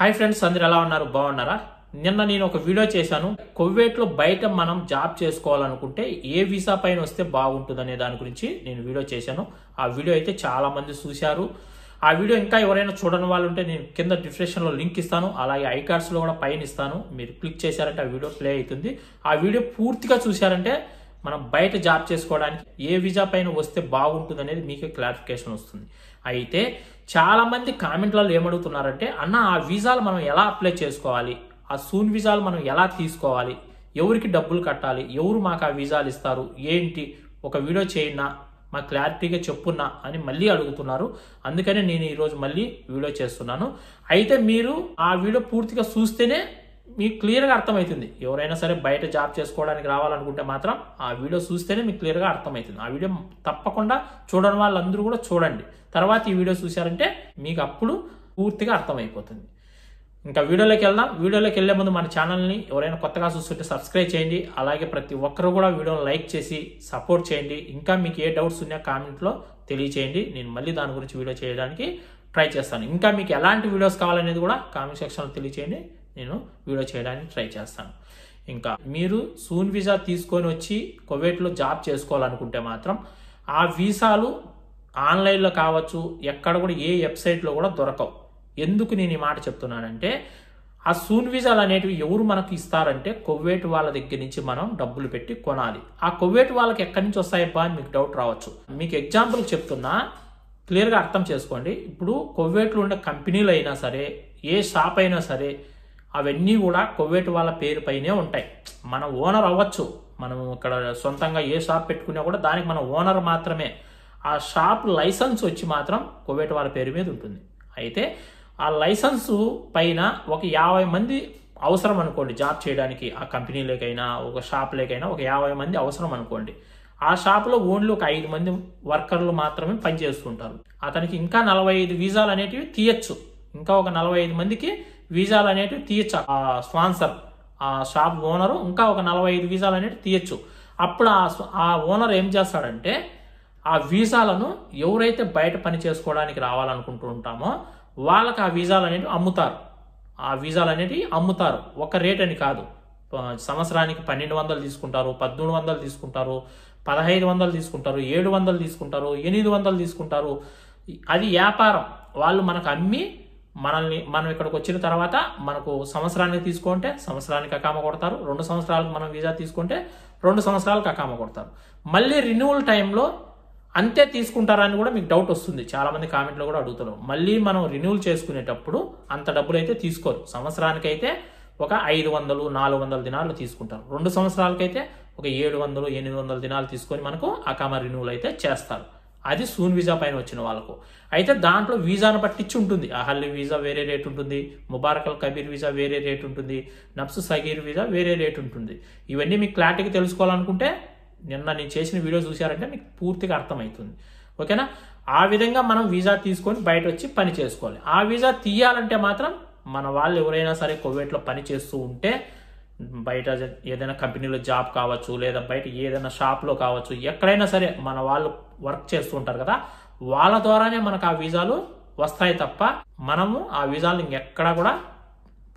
hi friends అందరు ఎలా ఉన్నారు బాగున్నారా నిన్న నేను ఒక వీడియో చేశాను లో బయట మనం జాబ్ చేసుకోవాలనుకుంటే ఏ వీసా పైన వస్తే బాగుంటుందనే దాని గురించి నేను వీడియో చేశాను ఆ వీడియో అయితే చాలా మంది చూశారు ఆ వీడియో ఇంకా ఎవరైనా చూడని వాళ్ళు ఉంటే నేను కింద లో లింక్ ఇస్తాను అలాగే ఐ లో కూడా పైన ఇస్తాను మీరు క్లిక్ చేశారంటే ఆ వీడియో ప్లే అవుతుంది ఆ వీడియో పూర్తిగా చూశారంటే మనం బయట జాబ్ చేసుకోవడానికి ఏ వీజా పైన వస్తే బాగుంటుంది అనేది మీకే క్లారిఫికేషన్ వస్తుంది అయితే చాలామంది కామెంట్లలో ఏమడుగుతున్నారంటే అన్న ఆ వీజాలు మనం ఎలా అప్లై చేసుకోవాలి ఆ సూన్ విజాలు మనం ఎలా తీసుకోవాలి ఎవరికి డబ్బులు కట్టాలి ఎవరు మాకు ఆ విజాలు ఇస్తారు ఏంటి ఒక వీడియో చేయండి మా క్లారిటీగా చెప్పున్నా అని మళ్ళీ అడుగుతున్నారు అందుకనే నేను ఈరోజు మళ్ళీ వీడియో చేస్తున్నాను అయితే మీరు ఆ వీడియో పూర్తిగా చూస్తేనే మీకు క్లియర్గా అర్థమవుతుంది ఎవరైనా సరే బయట జాబ్ చేసుకోవడానికి రావాలనుకుంటే మాత్రం ఆ వీడియో చూస్తేనే మీకు క్లియర్గా అర్థమవుతుంది ఆ వీడియో తప్పకుండా చూడని వాళ్ళందరూ కూడా చూడండి తర్వాత ఈ వీడియో చూశారంటే మీకు అప్పుడు పూర్తిగా అర్థమైపోతుంది ఇంకా వీడియోలోకి వెళ్దాం వీడియోలోకి వెళ్లే ముందు మన ఛానల్ని ఎవరైనా కొత్తగా చూస్తుంటే సబ్స్క్రైబ్ చేయండి అలాగే ప్రతి ఒక్కరు కూడా వీడియోని లైక్ చేసి సపోర్ట్ చేయండి ఇంకా మీకు ఏ డౌట్స్ ఉన్నా కామెంట్లో తెలియచేయండి నేను మళ్ళీ దాని గురించి వీడియో చేయడానికి ట్రై చేస్తాను ఇంకా మీకు ఎలాంటి వీడియోస్ కావాలనేది కూడా కామెంట్ సెక్షన్లో తెలియచేయండి నేను వీడియో చేయడానికి ట్రై చేస్తాను ఇంకా మీరు సూన్ వీసా తీసుకొని వచ్చి కొవేట్లో జాబ్ చేసుకోవాలనుకుంటే మాత్రం ఆ వీసాలు ఆన్లైన్లో కావచ్చు ఎక్కడ కూడా ఏ వెబ్సైట్లో కూడా దొరకవు ఎందుకు నేను ఈ మాట చెప్తున్నానంటే ఆ సూన్ వీసాలు అనేటివి ఎవరు మనకు ఇస్తారంటే కొవ్వేట్ వాళ్ళ దగ్గర నుంచి మనం డబ్బులు పెట్టి కొనాలి ఆ కొవ్వేట్ వాళ్ళకి ఎక్కడి నుంచి వస్తాయబ్బా అని మీకు డౌట్ రావచ్చు మీకు ఎగ్జాంపుల్ చెప్తున్నా క్లియర్గా అర్థం చేసుకోండి ఇప్పుడు కొవ్వేట్లు ఉండే కంపెనీలు అయినా సరే ఏ షాప్ అయినా సరే అవన్నీ కూడా కొవ్వేటి వాళ్ళ పేరుపైనే ఉంటాయి మన ఓనర్ అవ్వచ్చు మనం ఇక్కడ సొంతంగా ఏ షాప్ పెట్టుకున్నా కూడా దానికి మన ఓనర్ మాత్రమే ఆ షాప్ లైసెన్స్ వచ్చి మాత్రం కొవ్వేటి వాళ్ళ పేరు మీద ఉంటుంది అయితే ఆ లైసెన్సు పైన ఒక యాభై మంది అవసరం అనుకోండి జాబ్ చేయడానికి ఆ కంపెనీలకైనా ఒక షాప్లకైనా ఒక యాభై మంది అవసరం అనుకోండి ఆ షాప్లో ఓన్లీ ఒక ఐదు మంది వర్కర్లు మాత్రమే పనిచేస్తుంటారు అతనికి ఇంకా నలభై ఐదు వీసాలు అనేటివి తీయచ్చు ఇంకా ఒక నలభై ఐదు మందికి వీజాలు అనేటివి తీయచ్చు ఆ స్పాన్సర్ ఆ షాప్ ఓనరు ఇంకా ఒక నలభై ఐదు వీజాలు అనేటివి తీయచ్చు అప్పుడు ఆ ఆ ఓనర్ ఏం చేస్తాడంటే ఆ వీసాలను ఎవరైతే బయట పని చేసుకోవడానికి రావాలనుకుంటూ ఉంటామో వాళ్ళకి ఆ వీసాలు అనేవి అమ్ముతారు ఆ వీసాలు అనేవి అమ్ముతారు ఒక రేట్ అని కాదు సంవత్సరానికి పన్నెండు వందలు తీసుకుంటారు పద్దెనిమిది వందలు తీసుకుంటారు పదహైదు వందలు తీసుకుంటారు ఏడు వందలు తీసుకుంటారు ఎనిమిది వందలు తీసుకుంటారు అది వ్యాపారం వాళ్ళు మనకు అమ్మి మనల్ని మనం ఇక్కడికి వచ్చిన తర్వాత మనకు సంవత్సరానికి తీసుకుంటే సంవత్సరానికి అకామ కొడతారు రెండు సంవత్సరాలకు మనం వీసా తీసుకుంటే రెండు సంవత్సరాలకు అకామ కొడతారు మళ్ళీ రిన్యూవల్ టైంలో అంతే తీసుకుంటారని కూడా మీకు డౌట్ వస్తుంది చాలామంది కామెంట్లో కూడా అడుగుతారు మళ్ళీ మనం రిన్యూవల్ చేసుకునేటప్పుడు అంత డబ్బులు అయితే తీసుకోరు సంవత్సరానికైతే ఒక ఐదు వందలు నాలుగు వందల దినాలు తీసుకుంటారు రెండు సంవత్సరాలకైతే ఒక ఏడు వందలు ఎనిమిది వందల దినాలు తీసుకొని మనకు అకామ రిన్యూవల్ అయితే చేస్తారు అది సూన్ వీజా పైన వచ్చిన వాళ్ళకు అయితే దాంట్లో వీజాను పట్టించి ఉంటుంది అహల్లి వీజా వేరే రేట్ ఉంటుంది ముబారకల్ కబీర్ వీజా వేరే రేట్ ఉంటుంది నబ్స్ సగీర్ వీజా వేరే రేట్ ఉంటుంది ఇవన్నీ మీకు క్లారిటీగా తెలుసుకోవాలనుకుంటే నిన్న నేను చేసిన వీడియో చూశారంటే మీకు పూర్తిగా అర్థమవుతుంది ఓకేనా ఆ విధంగా మనం వీజా తీసుకొని బయట వచ్చి పని చేసుకోవాలి ఆ వీజా తీయాలంటే మాత్రం మన వాళ్ళు ఎవరైనా సరే కోవిడ్లో పని చేస్తూ ఉంటే బయట ఏదైనా కంపెనీలో జాబ్ కావచ్చు లేదా బయట ఏదైనా షాప్లో కావచ్చు ఎక్కడైనా సరే మన వాళ్ళు వర్క్ చేస్తూ ఉంటారు కదా వాళ్ళ ద్వారానే మనకు ఆ వీజాలు వస్తాయి తప్ప మనము ఆ వీజాలు ఇంకెక్కడా కూడా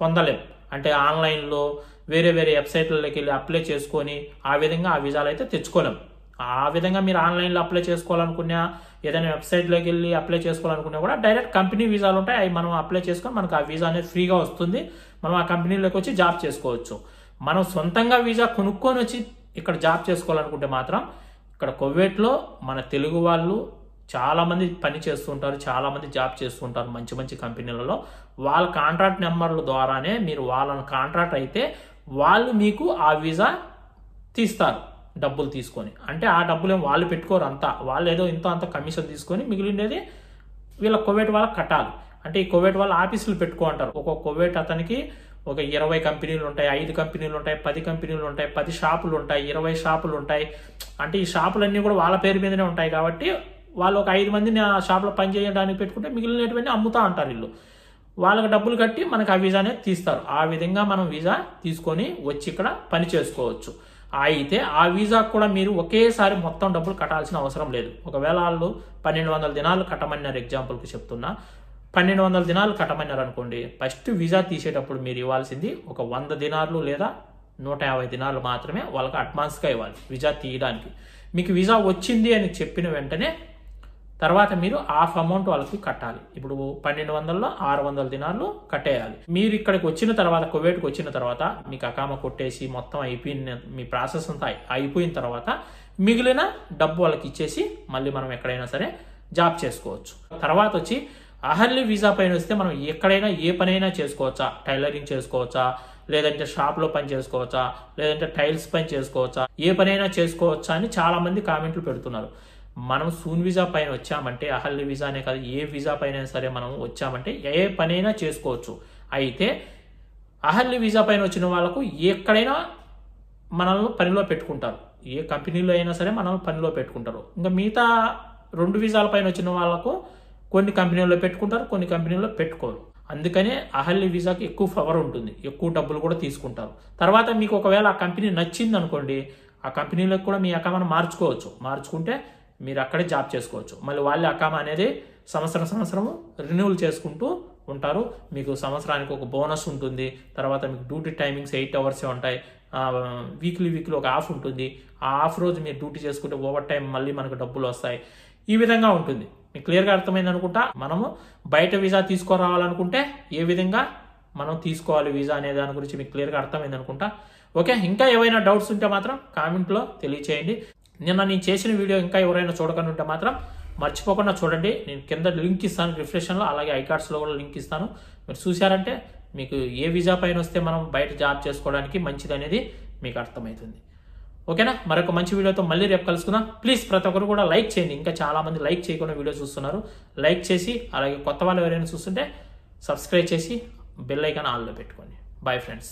పొందలేము అంటే ఆన్లైన్లో వేరే వేరే వెబ్సైట్లకి వెళ్ళి అప్లై చేసుకొని ఆ విధంగా ఆ వీజాలు అయితే తెచ్చుకోలేము ఆ విధంగా మీరు ఆన్లైన్లో అప్లై చేసుకోవాలనుకున్నా ఏదైనా వెబ్సైట్లోకి వెళ్ళి అప్లై చేసుకోవాలనుకున్నా కూడా డైరెక్ట్ కంపెనీ వీసాలు ఉంటాయి అవి మనం అప్లై చేసుకొని మనకు ఆ వీసా అనేది ఫ్రీగా వస్తుంది మనం ఆ కంపెనీలోకి వచ్చి జాబ్ చేసుకోవచ్చు మనం సొంతంగా వీసా కొనుక్కొని వచ్చి ఇక్కడ జాబ్ చేసుకోవాలనుకుంటే మాత్రం ఇక్కడ కొవ్వేట్లో మన తెలుగు వాళ్ళు చాలామంది పని చేస్తుంటారు చాలామంది జాబ్ చేస్తుంటారు మంచి మంచి కంపెనీలలో వాళ్ళ కాంట్రాక్ట్ నెంబర్ల ద్వారానే మీరు వాళ్ళని కాంట్రాక్ట్ అయితే వాళ్ళు మీకు ఆ వీసా తీస్తారు డబ్బులు తీసుకొని అంటే ఆ డబ్బులు ఏమి వాళ్ళు పెట్టుకోరు అంతా వాళ్ళు ఏదో ఇంత అంత కమిషన్ తీసుకొని మిగిలినది వీళ్ళ కోవేట్ వాళ్ళకి కట్టాలి అంటే ఈ కోవేట్ వాళ్ళ ఆఫీసులు పెట్టుకో అంటారు ఒక కోవేట్ అతనికి ఒక ఇరవై కంపెనీలు ఉంటాయి ఐదు కంపెనీలు ఉంటాయి పది కంపెనీలు ఉంటాయి పది షాపులు ఉంటాయి ఇరవై షాపులు ఉంటాయి అంటే ఈ షాపులన్నీ కూడా వాళ్ళ పేరు మీదనే ఉంటాయి కాబట్టి వాళ్ళు ఒక ఐదు మందిని ఆ షాప్లో పని చేయడానికి పెట్టుకుంటే మిగిలినటువంటి అమ్ముతా అంటారు వీళ్ళు వాళ్ళకి డబ్బులు కట్టి మనకు ఆ వీసా అనేది తీస్తారు ఆ విధంగా మనం వీసా తీసుకొని వచ్చి ఇక్కడ పని చేసుకోవచ్చు అయితే ఆ వీసాకు కూడా మీరు ఒకేసారి మొత్తం డబ్బులు కట్టాల్సిన అవసరం లేదు ఒకవేళ వాళ్ళు పన్నెండు వందల దినాలు కట్టమన్నారు ఎగ్జాంపుల్కి చెప్తున్నా పన్నెండు వందల దినాలు కట్టమన్నారు అనుకోండి ఫస్ట్ వీసా తీసేటప్పుడు మీరు ఇవ్వాల్సింది ఒక వంద దినాలు లేదా నూట యాభై దినాలు మాత్రమే వాళ్ళకి అడ్వాన్స్గా ఇవ్వాలి వీసా తీయడానికి మీకు వీసా వచ్చింది అని చెప్పిన వెంటనే తర్వాత మీరు హాఫ్ అమౌంట్ వాళ్ళకి కట్టాలి ఇప్పుడు పన్నెండు వందల్లో ఆరు వందల దినాలు కట్టేయాలి మీరు ఇక్కడికి వచ్చిన తర్వాత కువేట్కి వచ్చిన తర్వాత మీకు అకామ కొట్టేసి మొత్తం అయిపోయిన మీ ప్రాసెస్ అంతా అయిపోయిన తర్వాత మిగిలిన డబ్బు వాళ్ళకి ఇచ్చేసి మళ్ళీ మనం ఎక్కడైనా సరే జాబ్ చేసుకోవచ్చు తర్వాత వచ్చి అహర్లీ వీసా పైన వస్తే మనం ఎక్కడైనా ఏ పనైనా చేసుకోవచ్చా టైలరింగ్ చేసుకోవచ్చా లేదంటే షాప్లో పని చేసుకోవచ్చా లేదంటే టైల్స్ పని చేసుకోవచ్చా ఏ పనైనా చేసుకోవచ్చా అని చాలామంది కామెంట్లు పెడుతున్నారు మనం సూన్ విజా పైన వచ్చామంటే అహల్లి విజా అనే కాదు ఏ విజా పైన సరే మనం వచ్చామంటే ఏ పనైనా చేసుకోవచ్చు అయితే అహల్లి విజా పైన వచ్చిన వాళ్ళకు ఎక్కడైనా మనల్ని పనిలో పెట్టుకుంటారు ఏ కంపెనీలో అయినా సరే మనల్ని పనిలో పెట్టుకుంటారు ఇంకా మిగతా రెండు విజాల పైన వచ్చిన వాళ్ళకు కొన్ని కంపెనీల్లో పెట్టుకుంటారు కొన్ని కంపెనీల్లో పెట్టుకోరు అందుకనే అహల్లి విజాకి ఎక్కువ ఫవర్ ఉంటుంది ఎక్కువ డబ్బులు కూడా తీసుకుంటారు తర్వాత మీకు ఒకవేళ ఆ కంపెనీ నచ్చింది అనుకోండి ఆ కంపెనీలకు కూడా మీ అకౌంట్ మార్చుకోవచ్చు మార్చుకుంటే మీరు అక్కడే జాబ్ చేసుకోవచ్చు మళ్ళీ వాళ్ళే అకామ అనేది సంవత్సరం సంవత్సరము రిన్యూవల్ చేసుకుంటూ ఉంటారు మీకు సంవత్సరానికి ఒక బోనస్ ఉంటుంది తర్వాత మీకు డ్యూటీ టైమింగ్స్ ఎయిట్ అవర్సే ఉంటాయి వీక్లీ వీక్లీ ఒక ఆఫ్ ఉంటుంది ఆ ఆఫ్ రోజు మీరు డ్యూటీ చేసుకుంటే ఓవర్ టైం మళ్ళీ మనకు డబ్బులు వస్తాయి ఈ విధంగా ఉంటుంది మీకు క్లియర్గా అర్థమైంది అనుకుంటా మనము బయట వీసా తీసుకురావాలనుకుంటే ఏ విధంగా మనం తీసుకోవాలి వీసా అనే దాని గురించి మీకు క్లియర్గా అర్థమైంది అనుకుంటా ఓకే ఇంకా ఏవైనా డౌట్స్ ఉంటే మాత్రం కామెంట్లో తెలియచేయండి నిన్న నేను చేసిన వీడియో ఇంకా ఎవరైనా చూడకండి ఉంటే మాత్రం మర్చిపోకుండా చూడండి నేను కింద లింక్ ఇస్తాను రిఫ్రెషన్లో అలాగే ఐకార్డ్స్లో కూడా లింక్ ఇస్తాను మీరు చూశారంటే మీకు ఏ వీజా పైన వస్తే మనం బయట జాబ్ చేసుకోవడానికి మంచిది అనేది మీకు అర్థమవుతుంది ఓకేనా మరొక మంచి వీడియోతో మళ్ళీ రేపు కలుసుకుందాం ప్లీజ్ ప్రతి ఒక్కరు కూడా లైక్ చేయండి ఇంకా చాలామంది లైక్ చేయకుండా వీడియో చూస్తున్నారు లైక్ చేసి అలాగే కొత్త వాళ్ళు ఎవరైనా చూస్తుంటే సబ్స్క్రైబ్ చేసి బెల్ ఐకాన్ ఆల్లో పెట్టుకోండి బాయ్ ఫ్రెండ్స్